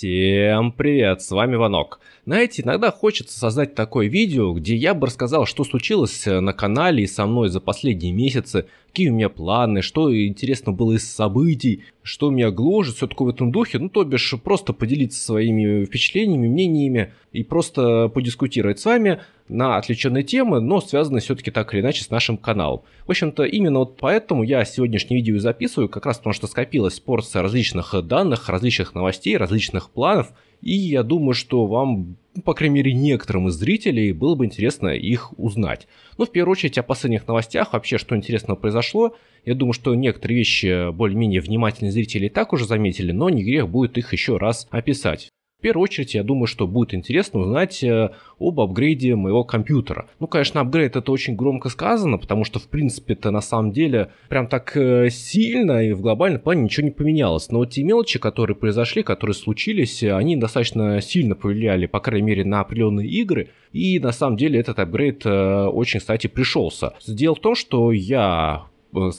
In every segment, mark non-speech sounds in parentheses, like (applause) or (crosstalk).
Всем привет, с вами Ванок. Знаете, иногда хочется создать такое видео, где я бы рассказал, что случилось э, на канале и со мной за последние месяцы, какие у меня планы, что интересно было из событий, что меня гложет, все такое в этом духе. Ну, то бишь, просто поделиться своими впечатлениями, мнениями и просто подискутировать с вами на отвлеченные темы, но связанные все-таки так или иначе с нашим каналом. В общем-то, именно вот поэтому я сегодняшнее видео записываю, как раз потому что скопилась порция различных данных, различных новостей, различных планов – и я думаю, что вам, ну, по крайней мере, некоторым из зрителей было бы интересно их узнать. Ну, в первую очередь, о последних новостях, вообще, что интересно произошло. Я думаю, что некоторые вещи более-менее внимательные зрители и так уже заметили, но не грех будет их еще раз описать. В первую очередь, я думаю, что будет интересно узнать э, об апгрейде моего компьютера. Ну, конечно, апгрейд это очень громко сказано, потому что, в принципе, это на самом деле прям так э, сильно и в глобальном плане ничего не поменялось. Но вот те мелочи, которые произошли, которые случились, э, они достаточно сильно повлияли, по крайней мере, на определенные игры. И на самом деле этот апгрейд очень, кстати, пришелся. Дело в том, что я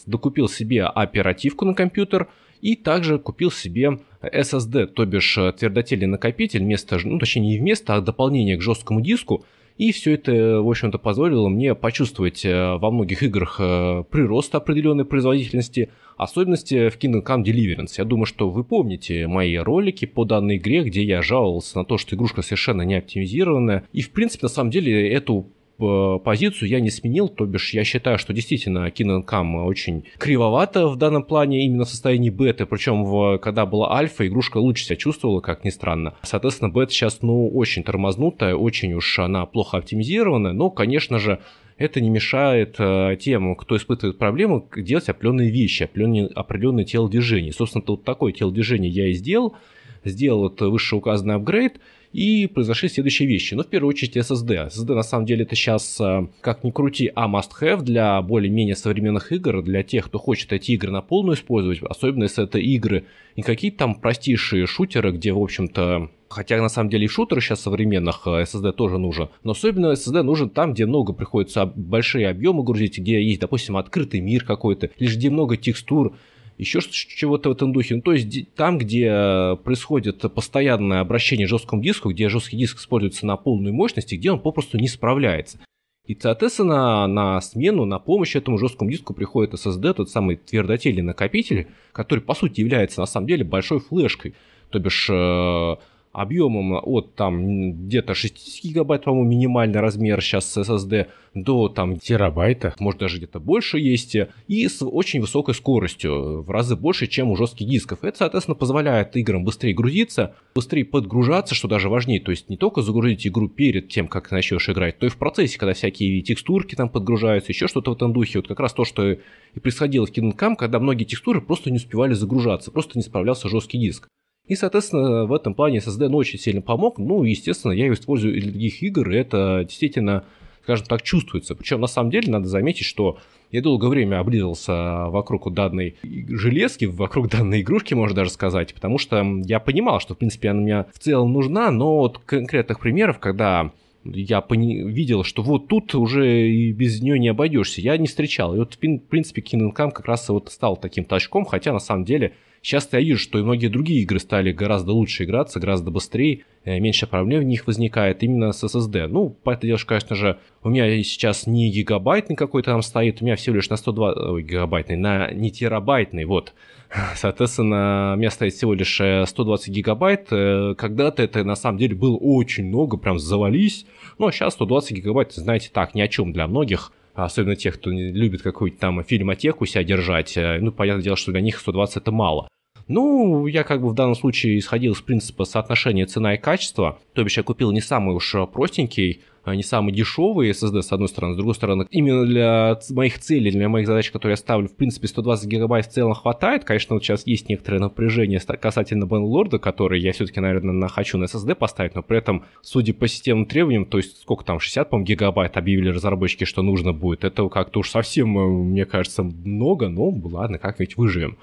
докупил себе оперативку на компьютер, и также купил себе SSD, то бишь э, твердотельный накопитель, вместо, ну точнее не вместо, а дополнение к жесткому диску. И все это, в общем-то, позволило мне почувствовать э, во многих играх э, прирост определенной производительности, особенности в Kingdom Come Deliverance. Я думаю, что вы помните мои ролики по данной игре, где я жаловался на то, что игрушка совершенно не оптимизированная. И, в принципе, на самом деле, эту Э, позицию я не сменил, то бишь я считаю, что действительно Кинанкам очень кривовато в данном плане именно в состоянии беты, причем в, когда была альфа, игрушка лучше себя чувствовала, как ни странно. Соответственно, бета сейчас, ну, очень тормознутая, очень уж она плохо оптимизированная, но, конечно же, это не мешает э, тем, кто испытывает проблему, делать определенные вещи, определенные, определенные телодвижения. Собственно, вот такое телодвижение я и сделал. Сделал вот вышеуказанный апгрейд – и произошли следующие вещи. Ну, в первую очередь, SSD. SSD, на самом деле, это сейчас, э, как ни крути, а must-have для более-менее современных игр, для тех, кто хочет эти игры на полную использовать, особенно если это игры не какие-то там простейшие шутеры, где, в общем-то, Хотя, на самом деле, и шутеры сейчас современных SSD э, тоже нужен. Но особенно SSD нужен там, где много приходится а, большие объемы грузить, где есть, допустим, открытый мир какой-то, лишь где много текстур, еще чего-то в этом духе. Ну, то есть там, где э, происходит постоянное обращение к жесткому диску, где жесткий диск используется на полную мощность, и где он попросту не справляется. И, соответственно, на смену, на помощь этому жесткому диску приходит SSD, тот самый твердотельный накопитель, который, по сути, является, на самом деле, большой флешкой. То бишь, э, объемом от там где-то 6 гигабайт, по-моему, минимальный размер сейчас с SSD, до там терабайта, может даже где-то больше есть, и с очень высокой скоростью, в разы больше, чем у жестких дисков. Это, соответственно, позволяет играм быстрее грузиться, быстрее подгружаться, что даже важнее, то есть не только загрузить игру перед тем, как начнешь играть, то и в процессе, когда всякие текстурки там подгружаются, еще что-то в этом духе, вот как раз то, что и происходило в Kingdom когда многие текстуры просто не успевали загружаться, просто не справлялся жесткий диск. И, соответственно, в этом плане SSD ну, очень сильно помог. Ну, естественно, я его использую и для других игр, и это действительно, скажем так, чувствуется. Причем, на самом деле, надо заметить, что я долгое время облизывался вокруг данной железки, вокруг данной игрушки, можно даже сказать, потому что я понимал, что, в принципе, она мне в целом нужна, но вот конкретных примеров, когда я пони- видел, что вот тут уже и без нее не обойдешься, я не встречал. И вот, в принципе, Kingdom Come как раз вот стал таким толчком, хотя, на самом деле, Сейчас я вижу, что и многие другие игры стали гораздо лучше играться, гораздо быстрее, э, меньше проблем в них возникает именно с SSD. Ну, по этой делаешь, конечно же, у меня сейчас не гигабайтный какой-то там стоит, у меня всего лишь на 102 ой, гигабайтный, на не терабайтный, вот. (laughs) Соответственно, у меня стоит всего лишь 120 э, гигабайт. Э, когда-то это на самом деле было очень много, прям завались. Но сейчас 120 гигабайт, знаете, так, ни о чем для многих особенно тех, кто любит какую-то там фильмотеку себя держать, ну, понятное дело, что для них 120 это мало. Ну, я как бы в данном случае исходил с принципа соотношения цена и качество, то бишь я купил не самый уж а, простенький, а, не самый дешевый SSD, с одной стороны, с другой стороны, именно для моих целей, для моих задач, которые я ставлю, в принципе, 120 гигабайт в целом хватает. Конечно, вот сейчас есть некоторое напряжение касательно Бенлорда, который я все-таки, наверное, на хочу на SSD поставить, но при этом, судя по системным требованиям, то есть сколько там, 60, по гигабайт объявили разработчики, что нужно будет, это как-то уж совсем, э, мне кажется, много, но ладно, как ведь выживем.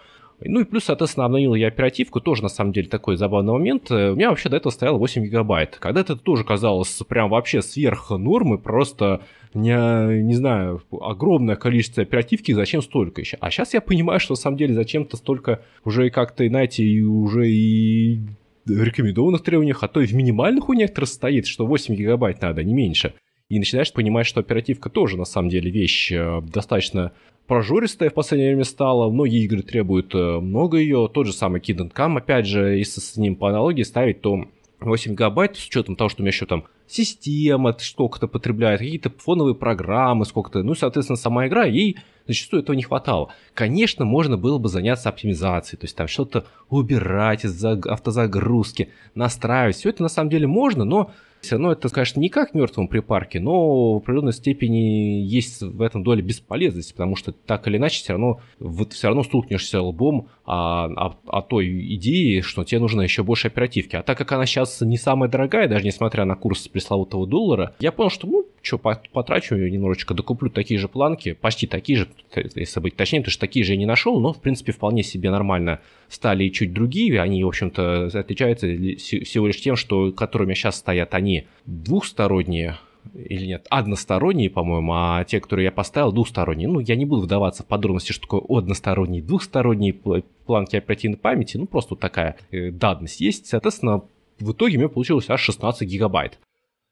Ну и плюс, соответственно, обновил я оперативку, тоже на самом деле такой забавный момент. Э, у меня вообще до этого стояло 8 гигабайт. Когда это тоже казалось прям вообще сверх нормы, просто не, не знаю, огромное количество оперативки, зачем столько еще? А сейчас я понимаю, что на самом деле зачем-то столько уже и как-то, знаете, и уже и в рекомендованных требованиях, а то и в минимальных у некоторых стоит, что 8 гигабайт надо, не меньше. И начинаешь понимать, что оперативка тоже на самом деле вещь э, достаточно прожористая в последнее время стала, многие игры требуют э, много ее, тот же самый Kingdom Come, опять же, если с ним по аналогии ставить, то 8 гигабайт, с учетом того, что у меня еще там система сколько-то потребляет, какие-то фоновые программы сколько-то, ну, соответственно, сама игра, ей зачастую этого не хватало. Конечно, можно было бы заняться оптимизацией, то есть там что-то убирать из-за автозагрузки, настраивать, все это на самом деле можно, но все равно ну, это, конечно, не как мертвому припарке, но в определенной степени есть в этом доля бесполезности, потому что так или иначе все равно, вот, все равно стукнешься лбом о, о, о той идее, что тебе нужно еще больше оперативки. А так как она сейчас не самая дорогая, даже несмотря на курс пресловутого доллара, я понял, что, ну, что потрачу, я немножечко докуплю такие же планки, почти такие же, если быть точнее, потому что такие же я не нашел, но, в принципе, вполне себе нормально стали чуть другие, они, в общем-то, отличаются всего лишь тем, что которыми сейчас стоят они двухсторонние, или нет, односторонние, по-моему, а те, которые я поставил, двухсторонние. Ну, я не буду вдаваться в подробности, что такое односторонние, двухсторонние планки оперативной памяти, ну, просто вот такая э, данность есть. Соответственно, в итоге у меня получилось аж 16 гигабайт.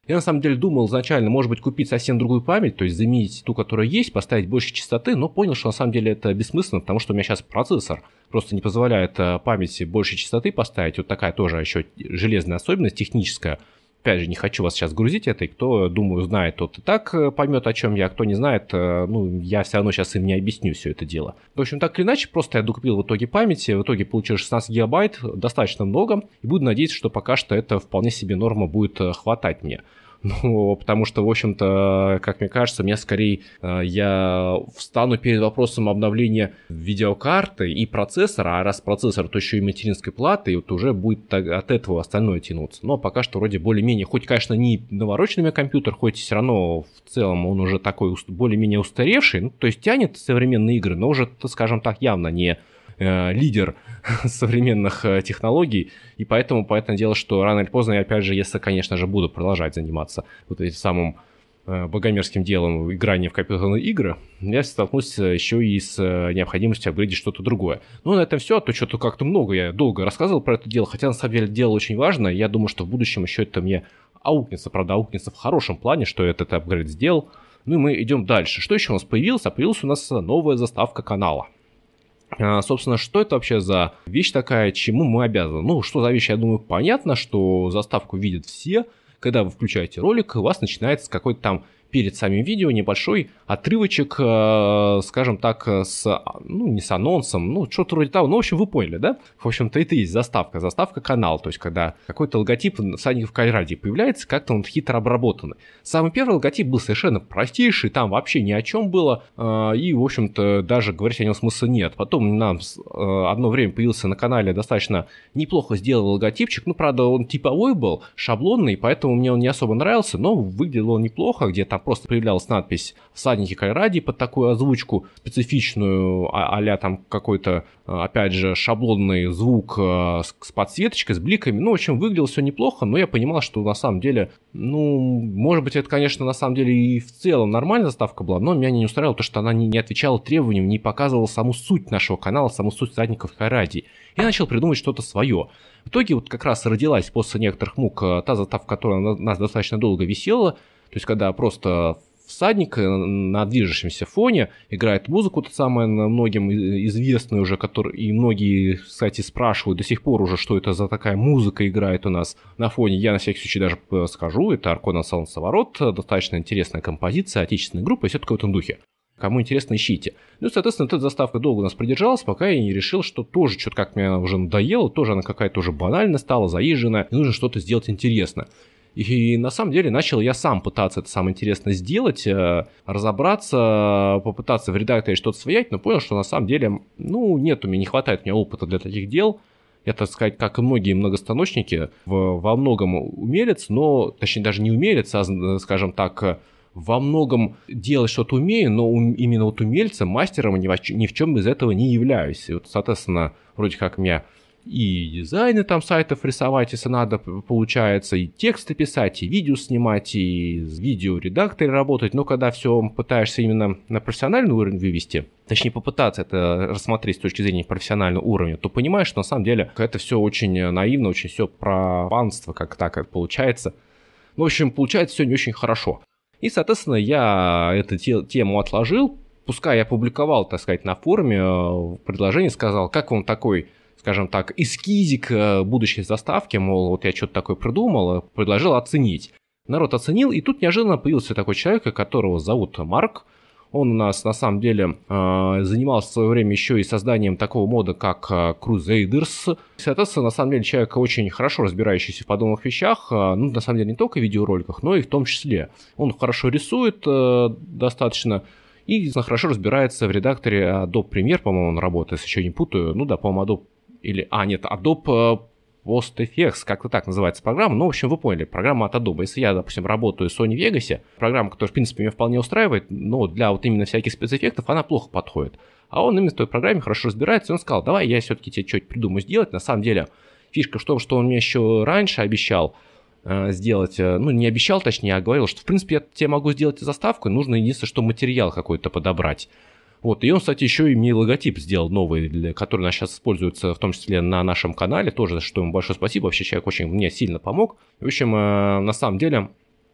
Я на самом деле думал изначально, может быть, купить совсем другую память, то есть заменить ту, которая есть, поставить больше частоты, но понял, что на самом деле это бессмысленно, потому что у меня сейчас процессор просто не позволяет э, памяти больше частоты поставить. Вот такая тоже еще железная особенность техническая – опять же, не хочу вас сейчас грузить этой. Кто, думаю, знает, тот и так э, поймет, о чем я. А кто не знает, э, ну, я все равно сейчас им не объясню все это дело. В общем, так или иначе, просто я докупил в итоге памяти. В итоге получил 16 гигабайт, достаточно много. И буду надеяться, что пока что это вполне себе норма будет э, хватать мне. (laughs) Ну, потому что, в общем-то, как мне кажется, мне скорее э, я встану перед вопросом обновления видеокарты и процессора, а раз процессор, то еще и материнской платы, и вот уже будет от этого остальное тянуться. Но пока что вроде более-менее, хоть, конечно, не навороченный компьютер, хоть все равно в целом он уже такой более-менее устаревший, ну, то есть тянет современные игры, но уже, скажем так, явно не э, лидер (laughs) современных э, технологий, и поэтому, понятное дело, что рано или поздно я, опять же, если, конечно же, буду продолжать заниматься вот этим самым э, богомерзким делом играния в компьютерные игры, я столкнусь э, еще и с э, необходимостью апгрейдить что-то другое. Ну, на этом все, а то что-то как-то много, я долго рассказывал про это дело, хотя на самом деле дело очень важное, я думаю, что в будущем еще это мне аукнется, правда, аукнется в хорошем плане, что я этот апгрейд сделал, ну и мы идем дальше. Что еще у нас появилось? А появилась у нас э, новая заставка канала. А, собственно, что это вообще за вещь такая, чему мы обязаны? Ну, что за вещь, я думаю, понятно, что заставку видят все. Когда вы включаете ролик, у вас начинается какой-то там перед самим видео небольшой отрывочек, э, скажем так, с, ну, не с анонсом, ну, что-то вроде того, ну, в общем, вы поняли, да? В общем-то, это и есть заставка, заставка канал, то есть, когда какой-то логотип в Кальради появляется, как-то он хитро обработанный. Самый первый логотип был совершенно простейший, там вообще ни о чем было, э, и, в общем-то, даже говорить о нем смысла нет. Потом нам э, одно время появился на канале достаточно неплохо сделал логотипчик, ну, правда, он типовой был, шаблонный, поэтому мне он не особо нравился, но выглядел он неплохо, где то там просто появлялась надпись «Всадники Кайради» под такую озвучку специфичную, а там какой-то, э, опять же, шаблонный звук э, с подсветочкой, с бликами. Ну, в общем, выглядело все неплохо, но я понимал, что на самом деле, ну, может быть, это, конечно, на самом деле и в целом нормальная заставка была, но меня не устраивало то, что она не, не отвечала требованиям, не показывала саму суть нашего канала, саму суть «Всадников Кайради». Я начал придумывать что-то свое. В итоге вот как раз родилась после некоторых мук э, та заставка, которая на нас достаточно долго висела – то есть, когда просто всадник на движущемся фоне играет музыку, то самое многим известную уже, который, и многие, кстати, спрашивают до сих пор уже, что это за такая музыка играет у нас на фоне. Я на всякий случай даже э, скажу, это Аркона Солнцеворот, э, достаточно интересная композиция отечественной группы, и все такое в этом духе. Кому интересно, ищите. Ну, соответственно, эта заставка долго у нас продержалась, пока я не решил, что тоже что-то как мне уже надоело, тоже она какая-то уже банально стала, заезжена, и нужно что-то сделать интересно. И на самом деле начал я сам пытаться это самое интересное сделать, э, разобраться, попытаться в редакторе что-то своять, но понял, что на самом деле, ну, нет, у меня не хватает у меня опыта для таких дел. Я, так сказать, как и многие многостаночники, во многом умелец, но, точнее, даже не умелец, а, скажем так, во многом делать что-то умею, но именно вот умельцем, мастером а ни в чем из этого не являюсь. И вот, соответственно, вроде как меня и дизайны там сайтов рисовать, если надо, получается, и тексты писать, и видео снимать, и в видеоредакторе работать. Но когда все пытаешься именно на профессиональный уровень вывести, точнее попытаться это рассмотреть с точки зрения профессионального уровня, то понимаешь, что на самом деле это все очень наивно, очень все про панство, как так это получается. Ну, в общем, получается все не очень хорошо. И, соответственно, я эту тему отложил, пускай я публиковал, так сказать, на форуме э, предложение, сказал, как вам такой скажем так, эскизик э, будущей заставки, мол, вот я что-то такое придумал, предложил оценить. Народ оценил, и тут неожиданно появился такой человек, которого зовут Марк. Он у нас на самом деле э, занимался в свое время еще и созданием такого мода, как э, Crusaders. Соответственно, на самом деле человек очень хорошо разбирающийся в подобных вещах, ну, на самом деле не только в видеороликах, но и в том числе. Он хорошо рисует достаточно, и хорошо разбирается в редакторе Adobe Premiere, по-моему, он работает, если еще не путаю. Ну да, по-моему, Adobe или, а нет, Adobe э, Post Effects, как-то так называется программа. Ну, в общем, вы поняли, программа от Adobe. Если я, допустим, работаю в Sony Vegas, программа, которая, в принципе, меня вполне устраивает, но для вот именно всяких спецэффектов она плохо подходит. А он именно в той программе хорошо разбирается, и он сказал, давай я все-таки тебе что-то придумаю сделать. На самом деле, фишка в том, что он мне еще раньше обещал, э, сделать, э, ну не обещал точнее, а говорил, что в принципе я тебе могу сделать заставку, нужно единственное, что материал какой-то подобрать. Вот, и он, кстати, еще и мне логотип сделал новый, который нас сейчас используется, в том числе на нашем канале, тоже, за что ему большое спасибо, вообще человек очень мне сильно помог. В общем, э, на самом деле,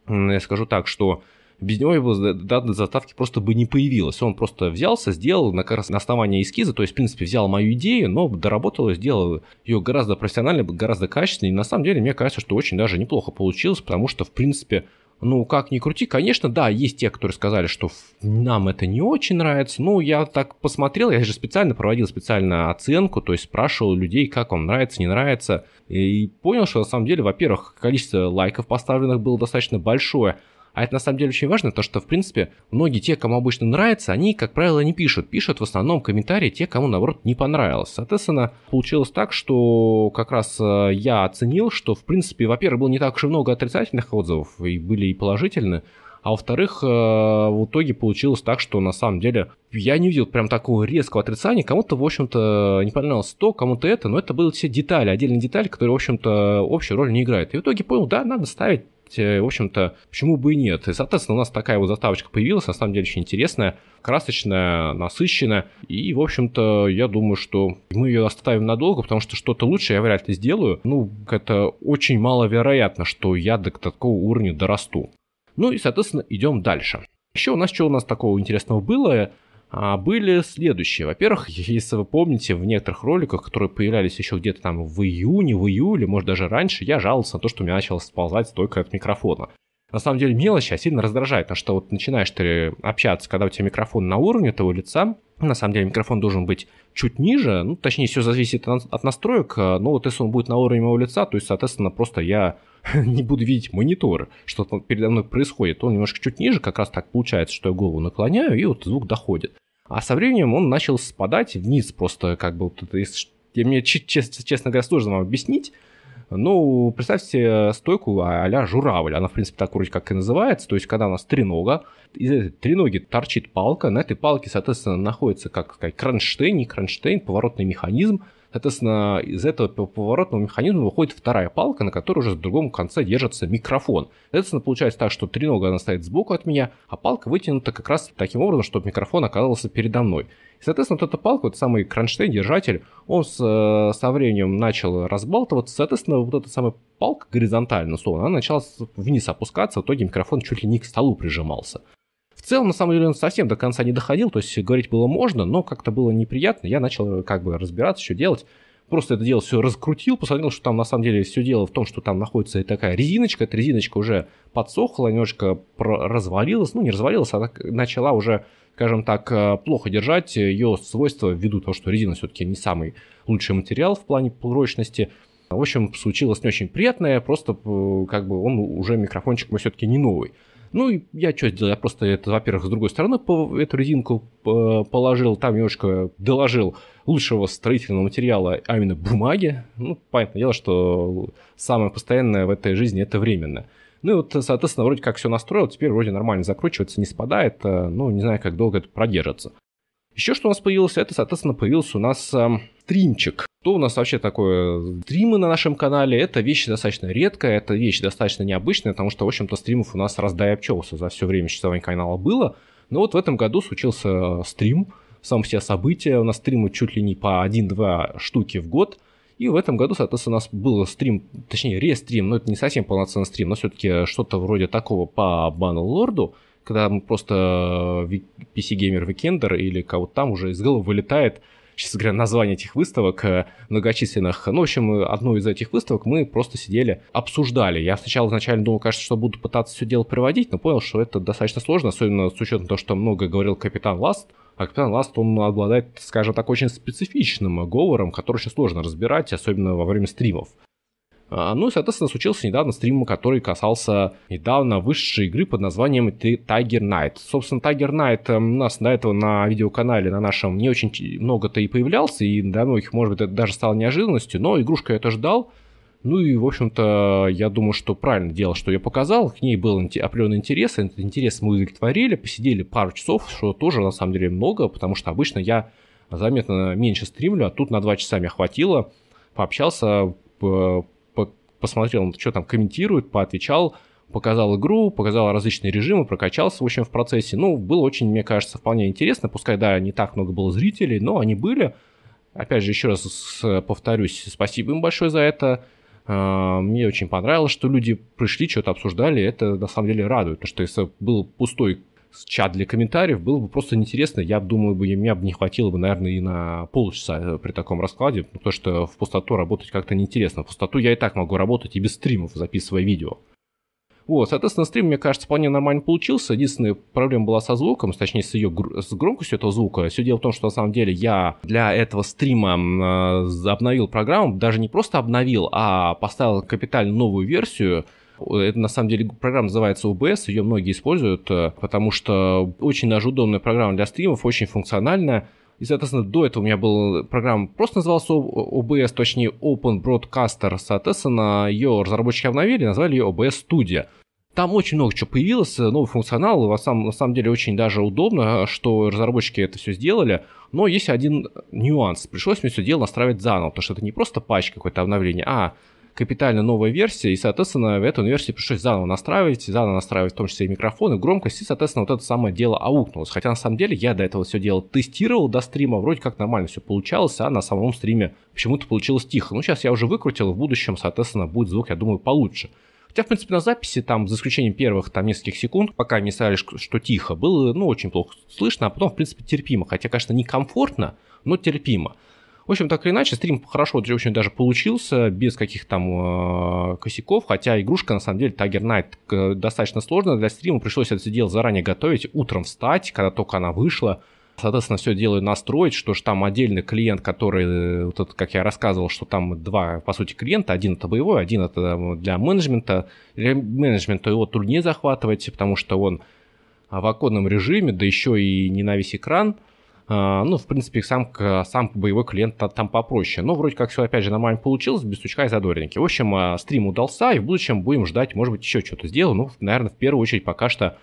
я скажу так, что без него его данной заставки просто бы не появилось. Он просто взялся, сделал на, как раз на основании эскиза, то есть, в принципе, взял мою идею, но доработал и сделал ее гораздо профессионально, гораздо качественнее. И на самом деле, мне кажется, что очень даже неплохо получилось, потому что, в принципе, ну, как ни крути, конечно, да, есть те, которые сказали, что нам это не очень нравится. Ну, я так посмотрел, я же специально проводил специально оценку, то есть спрашивал людей, как вам нравится, не нравится. И понял, что на самом деле, во-первых, количество лайков поставленных было достаточно большое. А это на самом деле очень важно, то что, в принципе, многие те, кому обычно нравится, они, как правило, не пишут. Пишут в основном комментарии те, кому, наоборот, не понравилось. Соответственно, получилось так, что как раз э, я оценил, что, в принципе, во-первых, было не так уж и много отрицательных отзывов, и были и положительные, а во-вторых, э, в итоге получилось так, что на самом деле я не видел прям такого резкого отрицания. Кому-то, в общем-то, не понравилось то, кому-то это, но это были все детали, отдельные детали, которые, в общем-то, общую роль не играют. И в итоге понял, да, надо ставить Э, в общем-то, почему бы и нет. И, соответственно, у нас такая вот заставочка появилась, на самом деле, очень интересная, красочная, насыщенная. И, в общем-то, я думаю, что мы ее оставим надолго, потому что что-то лучше я вряд ли сделаю. Ну, это очень маловероятно, что я до такого уровня дорасту. Ну и, соответственно, идем дальше. Еще у нас что у нас такого интересного было? А, были следующие. Во-первых, (laughs) если вы помните, в некоторых роликах, которые появлялись еще где-то там в июне, в июле, может даже раньше, я жаловался на то, что у меня начала сползать стойка от микрофона. На самом деле мелочь, а сильно раздражает, потому что вот начинаешь ты общаться, когда у тебя микрофон на уровне твоего лица, на самом деле микрофон должен быть чуть ниже, ну точнее все зависит от настроек, а, но вот если он будет на уровне моего лица, то есть соответственно просто я (laughs) не буду видеть монитор, что там передо мной происходит. Он немножко чуть ниже, как раз так получается, что я голову наклоняю, и вот звук доходит. А со временем он начал спадать вниз просто, как бы, вот это, я, мне, честно, честно говоря, сложно вам объяснить, ну, представьте стойку а-ля журавль. Она, в принципе, так вроде как и называется. То есть, когда у нас три нога, из этой ноги торчит палка. На этой палке, соответственно, находится, как сказать, кронштейн, не кронштейн, поворотный механизм. Соответственно, из этого поворотного механизма выходит вторая палка, на которой уже с другом конце держится микрофон. Соответственно, получается так, что три тренога она стоит сбоку от меня, а палка вытянута как раз таким образом, чтобы микрофон оказался передо мной. соответственно, вот эта палка, вот самый кронштейн-держатель, он с, э, со временем начал разбалтываться. Соответственно, вот эта самая палка горизонтально, словно, она начала вниз опускаться, в итоге микрофон чуть ли не к столу прижимался. В целом, на самом деле, он совсем до конца не доходил, то есть говорить было можно, но как-то было неприятно. Я начал э, как бы разбираться, что делать. Просто это дело все раскрутил, посмотрел, что там на самом деле все дело в том, что там находится и такая резиночка. Эта резиночка уже подсохла, немножко развалилась. Ну, не развалилась, она начала уже, скажем так, э, плохо держать ее свойства ввиду того, что резина все-таки не самый лучший материал в плане прочности. В общем, случилось не очень приятное, просто э, как бы он уже микрофончик мы все-таки не новый. Ну, и я что сделал? Я просто это, во-первых, с другой стороны по, эту резинку э, положил, там немножко доложил лучшего строительного материала, а именно бумаги. Ну, понятное дело, что самое постоянное в этой жизни – это временно. Ну и вот, соответственно, вроде как все настроил, теперь вроде нормально закручивается, не спадает, э, Ну не знаю, как долго это продержится. Еще что у нас появилось, это, соответственно, появился у нас стримчик. Эм, что у нас вообще такое? Стримы на нашем канале — это вещь достаточно редкая, это вещь достаточно необычная, потому что, в общем-то, стримов у нас раздай обчелся за все время существования канала было. Но вот в этом году случился э, стрим, сам все события. У нас стримы чуть ли не по 1-2 штуки в год. И в этом году, соответственно, у нас был стрим, точнее, рестрим, но это не совсем полноценный стрим, но все-таки что-то вроде такого по Баннелорду. лорду когда просто PC-геймер э, Викендер или кого-то там уже из головы вылетает, честно говоря, название этих выставок э, многочисленных. Ну, в общем, э, одну из этих выставок мы просто сидели, обсуждали. Я сначала изначально думал, кажется, что буду пытаться все дело приводить, но понял, что это достаточно сложно, особенно с учетом того, что много говорил Капитан Ласт. А Капитан Ласт, он обладает, скажем так, очень специфичным говором, который очень сложно разбирать, особенно во время стримов. А, ну и, соответственно, случился недавно стрим, который касался недавно вышедшей игры под названием Tiger Knight. Собственно, Tiger Knight эм, у нас до этого на видеоканале на нашем не очень много-то и появлялся, и для многих, может быть, это даже стало неожиданностью, но игрушка я это ждал. Ну и, в общем-то, я думаю, что правильно дело, что я показал. К ней был определенный интерес. Этот интерес мы удовлетворили, посидели пару часов, что тоже, на самом деле, много, потому что обычно я заметно меньше стримлю, а тут на два часа меня хватило. Пообщался, посмотрел, что там комментирует, поотвечал, показал игру, показал различные режимы, прокачался, в общем, в процессе. Ну, было очень, мне кажется, вполне интересно. Пускай, да, не так много было зрителей, но они были. Опять же, еще раз повторюсь, спасибо им большое за это. А, мне очень понравилось, что люди пришли, что-то обсуждали. Это на самом деле радует. Потому что если был пустой чат для комментариев было бы просто интересно. Я думаю, бы, меня бы не хватило бы, наверное, и на полчаса э, при таком раскладе, потому ну, что в пустоту работать как-то неинтересно. В пустоту я и так могу работать и без стримов, записывая видео. Вот, соответственно, стрим, мне кажется, вполне нормально получился. Единственная проблема была со звуком, точнее, с ее с громкостью этого звука. Все дело в том, что на самом деле я для этого стрима э, обновил программу, даже не просто обновил, а поставил капитально новую версию, это на самом деле программа называется OBS, ее многие используют, э, потому что очень даже удобная программа для стримов, очень функциональная. И, соответственно, до этого у меня была э, программа, просто называлась OBS, точнее Open Broadcaster. Соответственно, ее разработчики обновили, назвали ее OBS Studio. Там очень много чего появилось, э, новый функционал, на самом, на самом деле очень даже удобно, что разработчики это все сделали, но есть один нюанс, пришлось мне все дело настраивать заново, потому что это не просто патч какое-то обновление, а капитально новая версия, и, соответственно, в эту версию пришлось заново настраивать, заново настраивать в том числе и микрофон, и громкость, и, соответственно, вот это самое дело аукнулось. Хотя, на самом деле, я до этого все дело тестировал до стрима, вроде как нормально все получалось, а на самом стриме почему-то получилось тихо. Ну, сейчас я уже выкрутил, в будущем, соответственно, будет звук, я думаю, получше. Хотя, в принципе, на записи, там, за исключением первых там нескольких секунд, пока мне сказали, что тихо, было, ну, очень плохо слышно, а потом, в принципе, терпимо. Хотя, конечно, некомфортно, но терпимо. В общем, так или иначе, стрим хорошо очень даже получился, без каких то там э, косяков, хотя игрушка, на самом деле, Tiger Knight э, достаточно сложная для стрима, пришлось это дело заранее готовить, утром встать, когда только она вышла, Соответственно, все делаю настроить, что ж там отдельный клиент, который, э, вот это, как я рассказывал, что там два, по сути, клиента, один это боевой, один это для менеджмента. Для менеджмента его труднее захватывать, потому что он в оконном режиме, да еще и не на весь экран – а, ну, в принципе, сам, сам боевой клиент там попроще. Но вроде как все, опять же, нормально получилось, без сучка и задоринки. В общем, а, стрим удался, и в будущем будем ждать, может быть, еще что-то сделаю. Ну, наверное, в первую очередь пока что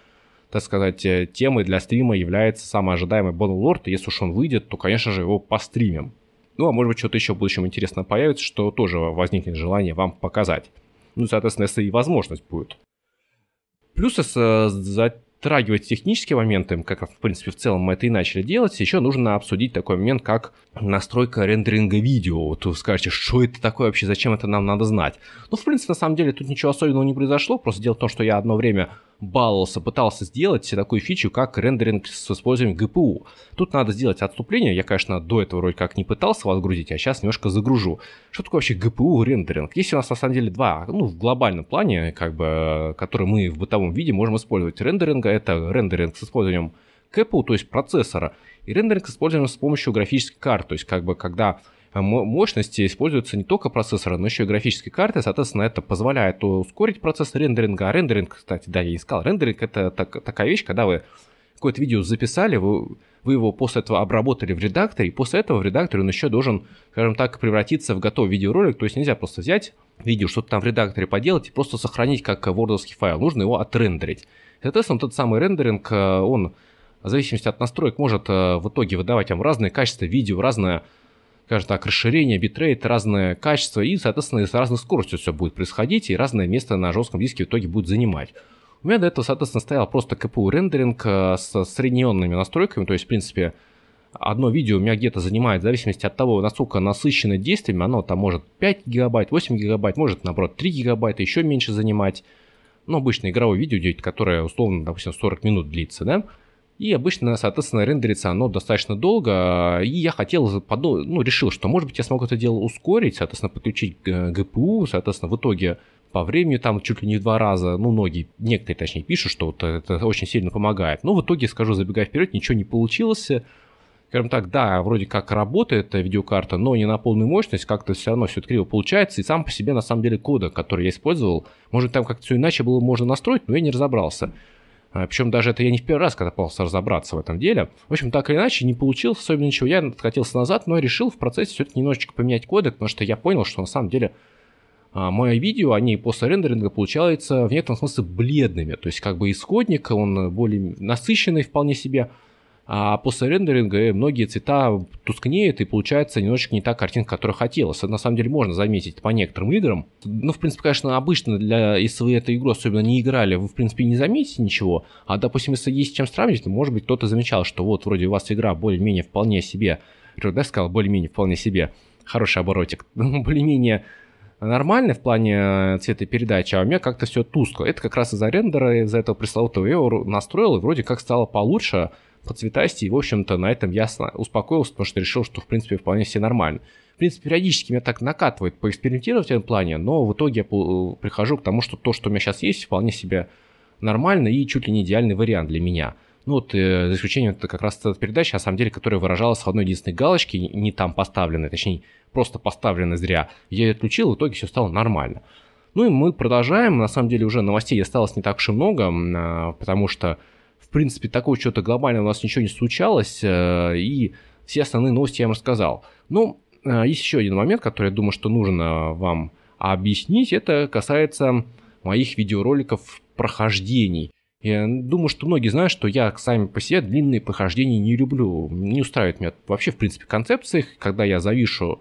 так сказать, э, темой для стрима является самый ожидаемый Bottle Лорд, Если уж он выйдет, то, конечно же, его постримим. Ну, а может быть, что-то еще в будущем интересно появится, что тоже возникнет желание вам показать. Ну, соответственно, если и возможность будет. Плюс за затрагивать технические моменты, как в принципе в целом мы это и начали делать, еще нужно обсудить такой момент, как настройка рендеринга видео. Вот вы скажете, что это такое вообще, зачем это нам надо знать? Ну, в принципе, на самом деле тут ничего особенного не произошло, просто дело в том, что я одно время баловался, пытался сделать такую фичу, как рендеринг с использованием GPU. Тут надо сделать отступление. Я, конечно, до этого вроде как не пытался вас грузить, а сейчас немножко загружу. Что такое вообще GPU рендеринг? Есть у нас на самом деле два, ну, в глобальном плане, как бы, которые мы в бытовом виде можем использовать. Рендеринга — это рендеринг с использованием КПУ, то есть процессора, и рендеринг с использованием с помощью графической карты, то есть как бы когда а мощности используются не только процессоры, но еще и графические карты. Соответственно, это позволяет ускорить процесс рендеринга. А рендеринг, кстати, да, я искал. Рендеринг это так, такая вещь, когда вы какое-то видео записали, вы, вы его после этого обработали в редакторе, и после этого в редакторе он еще должен, скажем так, превратиться в готовый видеоролик. То есть нельзя просто взять видео, что-то там в редакторе поделать и просто сохранить как вордовский файл. Нужно его отрендерить. Соответственно, тот самый рендеринг, э, он в зависимости от настроек может э, в итоге выдавать вам разные качества видео, разное скажем так, расширение, битрейт, разное качество, и, соответственно, с разной скоростью все будет происходить, и разное место на жестком диске в итоге будет занимать. У меня до этого, соответственно, стоял просто КПУ рендеринг э, с средненными настройками, то есть, в принципе, одно видео у меня где-то занимает, в зависимости от того, насколько насыщено действиями, оно там может 5 гигабайт, 8 гигабайт, может, наоборот, 3 гигабайта, еще меньше занимать. Ну, обычно игровое видео, которое, условно, допустим, 40 минут длится, да, и обычно, соответственно, рендерится оно достаточно долго. Э, и я хотел, ну, решил, что, может быть, я смогу это дело ускорить, соответственно, подключить GPU, соответственно, в итоге по времени там чуть ли не в два раза, ну, многие, некоторые, точнее, пишут, что вот это очень сильно помогает. Но в итоге, скажу, забегая вперед, ничего не получилось. Скажем так, да, вроде как работает эта видеокарта, но не на полную мощность, как-то все равно все это криво получается. И сам по себе, на самом деле, кода, который я использовал, может, там как-то все иначе было можно настроить, но я не разобрался. А, Причем даже это я не в первый раз, когда пытался разобраться в этом деле. В общем, так или иначе, не получилось особенно ничего. Я откатился назад, но решил в процессе все-таки немножечко поменять кодек, потому что я понял, что на самом деле а, мое видео, они после рендеринга получаются в некотором смысле бледными. То есть как бы исходник, он более насыщенный вполне себе, а после рендеринга э, многие цвета тускнеют, и получается немножечко не та картинка, которую хотелось. Это на самом деле можно заметить по некоторым играм. Ну, в принципе, конечно, обычно для, если вы эту игру особенно не играли, вы, в принципе, не заметите ничего. А, допустим, если есть с чем сравнить, то, может быть, кто-то замечал, что вот вроде у вас игра более-менее вполне себе, да, сказал, более-менее вполне себе, хороший оборотик, (laughs) более-менее нормальный в плане цвета э, цветопередачи, а у меня как-то все тускло. Это как раз из-за рендера, из-за этого пресловутого EO настроил, и вроде как стало получше, по цветасти, и, в общем-то, на этом я успокоился, потому что решил, что, в принципе, вполне все нормально. В принципе, периодически меня так накатывает поэкспериментировать в этом плане, но в итоге я прихожу к тому, что то, что у меня сейчас есть, вполне себе нормально и чуть ли не идеальный вариант для меня. Ну вот, э, за исключением это как раз эта передача, на самом деле, которая выражалась в одной единственной галочке, не там поставленной, точнее, просто поставленной зря. Я ее отключил, в итоге все стало нормально. Ну и мы продолжаем. На самом деле уже новостей осталось не так уж и много, а, потому что принципе, такого чего-то глобального у нас ничего не случалось, э, и все основные новости я вам рассказал. Ну, э, есть еще один момент, который я думаю, что нужно вам объяснить. Это касается моих видеороликов прохождений. Я думаю, что многие знают, что я сами по себе длинные прохождения не люблю. Не устраивает меня вообще, в принципе, концепция, когда я завишу,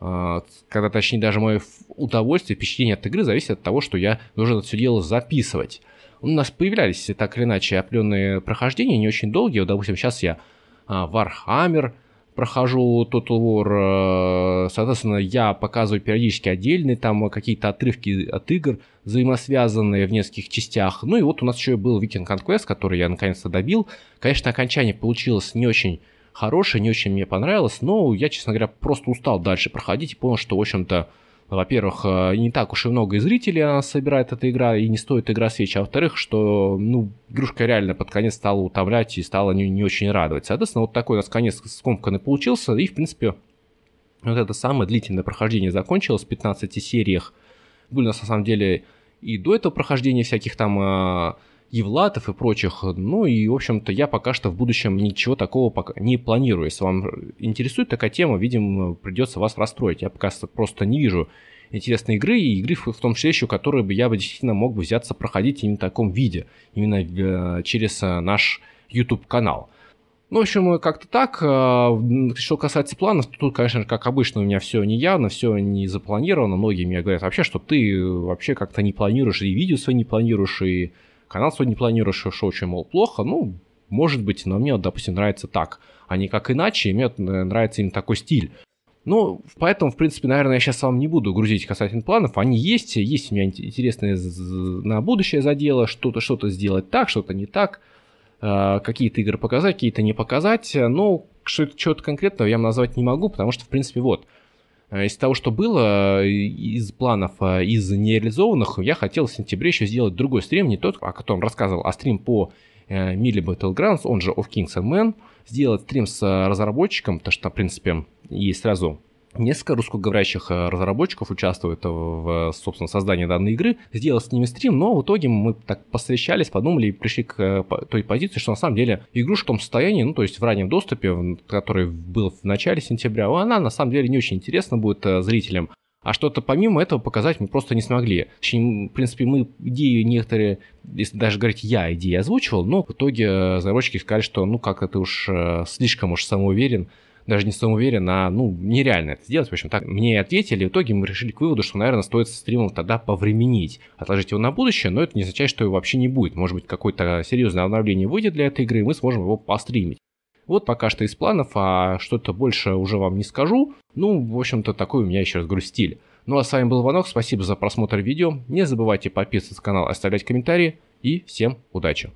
э, когда, точнее, даже мое удовольствие, впечатление от игры зависит от того, что я должен это все дело записывать у нас появлялись так или иначе определенные прохождения, не очень долгие. Вот, допустим, сейчас я а, Warhammer прохожу Total War, э, соответственно, я показываю периодически отдельные там какие-то отрывки от игр, взаимосвязанные в нескольких частях. Ну и вот у нас еще был Viking Conquest, который я наконец-то добил. Конечно, окончание получилось не очень хорошее, не очень мне понравилось, но я, честно говоря, просто устал дальше проходить и понял, что, в общем-то, во-первых, э, не так уж и много и зрителей она собирает эта игра, и не стоит игра свечи, а во-вторых, что, ну, игрушка реально под конец стала утомлять и стала не, не очень радовать. Соответственно, вот такой у нас конец скомканный получился, и, в принципе, вот это самое длительное прохождение закончилось в 15 сериях. Были у нас, на самом деле, и до этого прохождения всяких там а, Евлатов и прочих. Ну и, в общем-то, я пока что в будущем ничего такого пока не планирую. Если вам интересует такая тема, видимо, придется вас расстроить. Я пока просто не вижу интересной игры, и игры в том числе еще, которые бы я бы действительно мог бы взяться проходить именно в таком виде, именно э, через э, наш YouTube-канал. Ну, в общем, как-то так. Э, что касается планов, то тут, конечно, как обычно, у меня все не явно, все не запланировано. Многие мне говорят вообще, что ты вообще как-то не планируешь, и видео свои не планируешь, и Канал сегодня планирует, что, что очень, мол, плохо, ну, может быть, но мне, допустим, нравится так, а не как иначе, и мне э, нравится им такой стиль. Ну, поэтому, в принципе, наверное, я сейчас вам не буду грузить касательно планов. Они есть, есть у меня интересные на будущее задело, что-то что-то сделать так, что-то не так, э, какие-то игры показать, какие-то не показать. Э, но что-то конкретного я вам назвать не могу, потому что, в принципе, вот – Э, из того, что было, э, из планов, э, из нереализованных, я хотел в сентябре еще сделать другой стрим, не тот, о котором рассказывал, а стрим по Милли Battlegrounds, он же Of Kings and Men, сделать стрим с разработчиком, потому что, в принципе, есть сразу Несколько русскоговорящих э, разработчиков участвуют в, собственно, создании данной игры, сделал с ними стрим, но в итоге мы так посовещались, подумали и пришли к э, той позиции, что на самом деле игру в том состоянии, ну, то есть в раннем доступе, который был в начале сентября, она на самом деле не очень интересна будет э, зрителям. А что-то помимо этого показать мы просто не смогли. Точнее, в принципе, мы идею некоторые, если даже говорить я идею озвучивал, но в итоге разработчики сказали, что ну как это уж слишком уж самоуверен, даже не сам уверен, а, ну, нереально это сделать. В общем, так мне и ответили, в итоге мы решили к выводу, что, наверное, стоит со стримом тогда повременить, отложить его на будущее, но это не означает, что его вообще не будет. Может быть, какое-то серьезное обновление выйдет для этой игры, и мы сможем его постримить. Вот пока что из планов, а что-то больше уже вам не скажу. Ну, в общем-то, такой у меня еще раз говорю стиль. Ну а с вами был Ванок, спасибо за просмотр видео. Не забывайте подписываться на канал, оставлять комментарии и всем удачи!